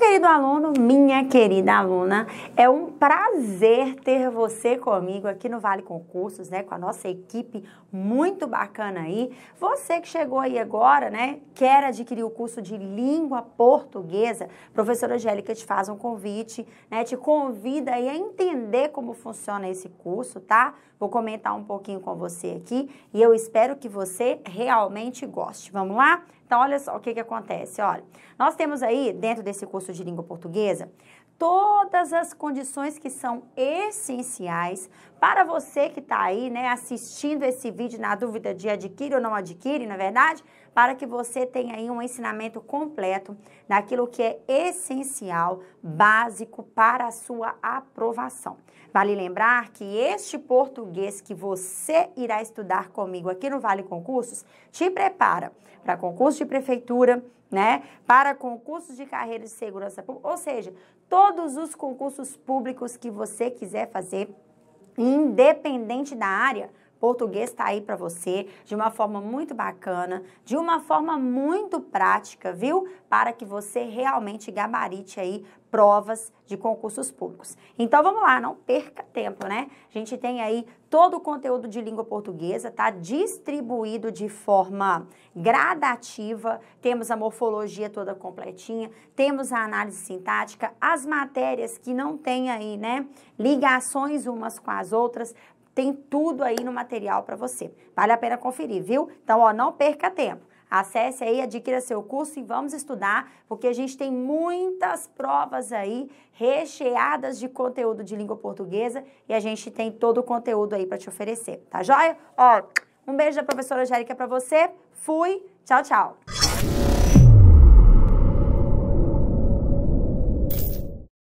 querido aluno, minha querida aluna, é um prazer ter você comigo aqui no Vale Concursos, né, com a nossa equipe muito bacana aí. Você que chegou aí agora, né, quer adquirir o curso de língua portuguesa, a professora Angélica te faz um convite, né, te convida aí a entender como funciona esse curso, tá? Vou comentar um pouquinho com você aqui e eu espero que você realmente goste. Vamos lá? Então, olha só o que, que acontece. Olha, nós temos aí, dentro desse curso de língua portuguesa, todas as condições que são essenciais para você que está aí, né, assistindo esse vídeo na dúvida de adquirir ou não adquirir, na é verdade, para que você tenha aí um ensinamento completo daquilo que é essencial, básico para a sua aprovação. Vale lembrar que este português que você irá estudar comigo aqui no Vale Concursos te prepara para concurso de prefeitura, né? Para concursos de carreira de segurança pública, ou seja, todos os concursos públicos que você quiser fazer, independente da área, Português está aí para você de uma forma muito bacana, de uma forma muito prática, viu? Para que você realmente gabarite aí provas de concursos públicos. Então vamos lá, não perca tempo, né? A gente tem aí todo o conteúdo de língua portuguesa, tá distribuído de forma gradativa. Temos a morfologia toda completinha, temos a análise sintática, as matérias que não têm aí, né, ligações umas com as outras tem tudo aí no material para você. Vale a pena conferir, viu? Então, ó, não perca tempo. Acesse aí, adquira seu curso e vamos estudar, porque a gente tem muitas provas aí recheadas de conteúdo de língua portuguesa e a gente tem todo o conteúdo aí para te oferecer, tá joia? Ó, um beijo da professora Angélica para você. Fui, tchau, tchau.